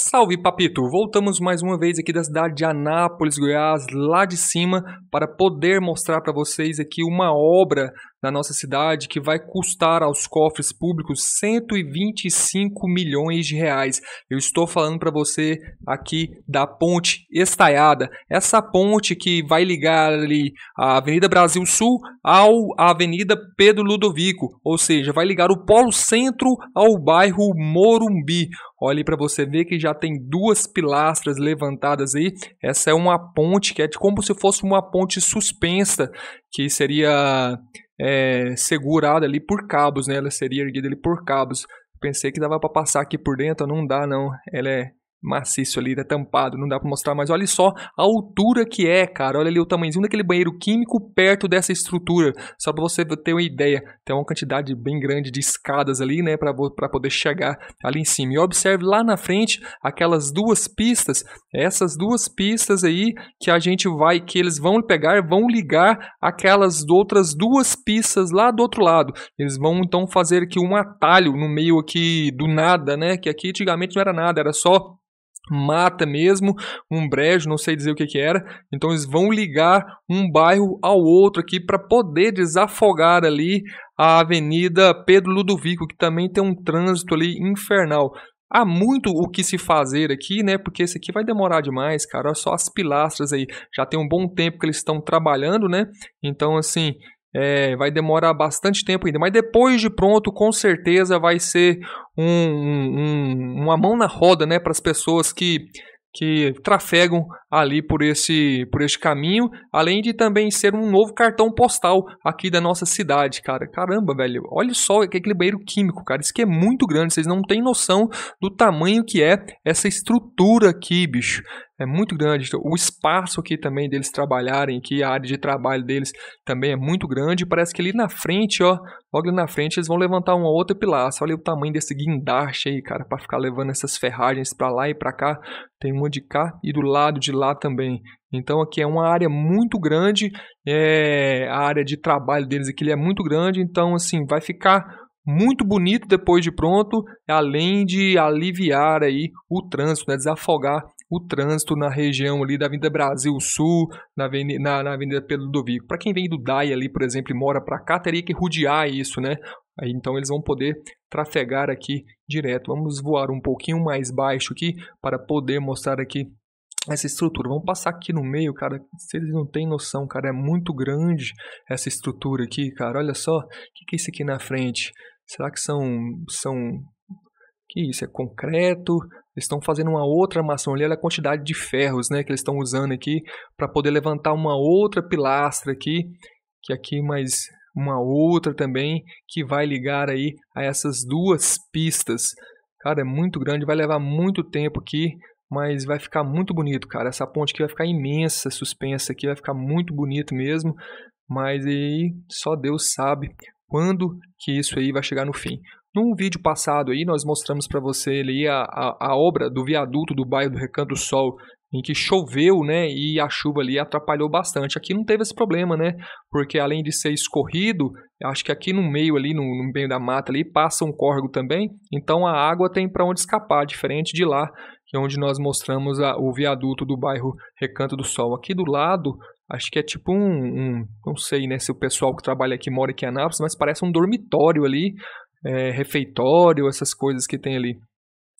Salve Papito! Voltamos mais uma vez aqui da cidade de Anápolis, Goiás, lá de cima, para poder mostrar para vocês aqui uma obra na nossa cidade que vai custar aos cofres públicos 125 milhões de reais. Eu estou falando para você aqui da ponte estaiada, essa ponte que vai ligar ali a Avenida Brasil Sul ao à Avenida Pedro Ludovico, ou seja, vai ligar o polo centro ao bairro Morumbi. Olhe para você ver que já tem duas pilastras levantadas aí. Essa é uma ponte que é como se fosse uma ponte suspensa, que seria é, segurada ali por cabos, né? Ela seria erguida ali por cabos. Pensei que dava para passar aqui por dentro, não dá não. Ela é maciço ali, tá tampado, não dá para mostrar, mas olha só a altura que é, cara. Olha ali o tamanhozinho daquele banheiro químico perto dessa estrutura, só para você ter uma ideia. Tem uma quantidade bem grande de escadas ali, né, para poder chegar ali em cima. E observe lá na frente aquelas duas pistas, essas duas pistas aí que a gente vai que eles vão pegar, vão ligar aquelas outras duas pistas lá do outro lado. Eles vão então fazer aqui um atalho no meio aqui do nada, né, que aqui antigamente não era nada, era só mata mesmo, um brejo, não sei dizer o que, que era. Então eles vão ligar um bairro ao outro aqui para poder desafogar ali a Avenida Pedro Ludovico, que também tem um trânsito ali infernal. Há muito o que se fazer aqui, né? Porque esse aqui vai demorar demais, cara. Olha só as pilastras aí. Já tem um bom tempo que eles estão trabalhando, né? Então, assim, é, vai demorar bastante tempo ainda, mas depois de pronto, com certeza vai ser um, um, uma mão na roda né, para as pessoas que, que trafegam ali por esse, por este caminho, além de também ser um novo cartão postal aqui da nossa cidade, cara. Caramba, velho, olha só aquele banheiro químico, cara. Isso que é muito grande, vocês não têm noção do tamanho que é essa estrutura aqui, bicho é muito grande. Então, o espaço aqui também deles trabalharem, que a área de trabalho deles também é muito grande. Parece que ali na frente, ó, logo ali na frente, eles vão levantar uma outra pilaça. Olha o tamanho desse guindaste aí, cara, para ficar levando essas ferragens para lá e para cá. Tem uma de cá e do lado de lá também. Então aqui é uma área muito grande, é, a área de trabalho deles aqui é muito grande. Então assim, vai ficar muito bonito depois de pronto, além de aliviar aí o trânsito, né, desafogar o trânsito na região ali da Avenida Brasil Sul, na Avenida, na, na Avenida Pedro Ludovico. Para quem vem do DAI ali, por exemplo, e mora para cá, teria que rodear isso, né? Aí, então eles vão poder trafegar aqui direto. Vamos voar um pouquinho mais baixo aqui para poder mostrar aqui essa estrutura. Vamos passar aqui no meio, cara. Vocês não têm noção, cara. É muito grande essa estrutura aqui, cara. Olha só. O que, que é isso aqui na frente? Será que são. são que isso? É concreto? Eles estão fazendo uma outra armação ali, olha a quantidade de ferros né, que eles estão usando aqui para poder levantar uma outra pilastra aqui, que aqui mais uma outra também, que vai ligar aí a essas duas pistas. Cara, é muito grande, vai levar muito tempo aqui, mas vai ficar muito bonito, cara. Essa ponte aqui vai ficar imensa, suspensa aqui, vai ficar muito bonito mesmo, mas aí só Deus sabe quando que isso aí vai chegar no fim. Num vídeo passado aí nós mostramos para você ali a, a, a, obra do viaduto do bairro do Recanto do Sol, em que choveu, né, e a chuva ali atrapalhou bastante. Aqui não teve esse problema, né, porque além de ser escorrido, acho que aqui no meio ali, no, no meio da mata ali, passa um córrego também, então a água tem para onde escapar, diferente de lá, que é onde nós mostramos a, o viaduto do bairro Recanto do Sol. Aqui do lado Acho que é tipo um, um, Não sei, né? Se o pessoal que trabalha aqui mora aqui em Anápolis, mas parece um dormitório ali, é, refeitório, essas coisas que tem ali.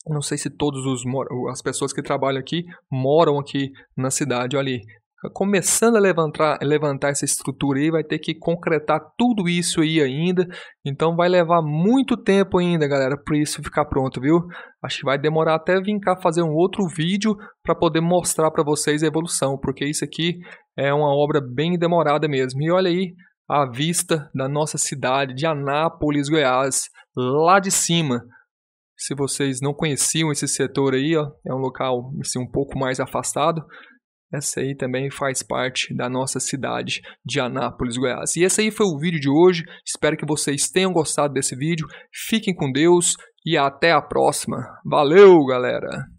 Não sei se todos os as pessoas que trabalham aqui moram aqui na cidade. Olha ali. começando a levantar, levantar essa estrutura aí, vai ter que concretar tudo isso aí ainda. Então vai levar muito tempo ainda, galera, para isso ficar pronto, viu? Acho que vai demorar até vir cá fazer um outro vídeo para poder mostrar para vocês a evolução, porque isso aqui é uma obra bem demorada mesmo. E olha aí a vista da nossa cidade de Anápolis, Goiás, lá de cima. Se vocês não conheciam esse setor aí, ó, é um local assim, um pouco mais afastado. Essa aí também faz parte da nossa cidade de Anápolis, Goiás. E esse aí foi o vídeo de hoje. Espero que vocês tenham gostado desse vídeo. Fiquem com Deus e até a próxima. Valeu, galera!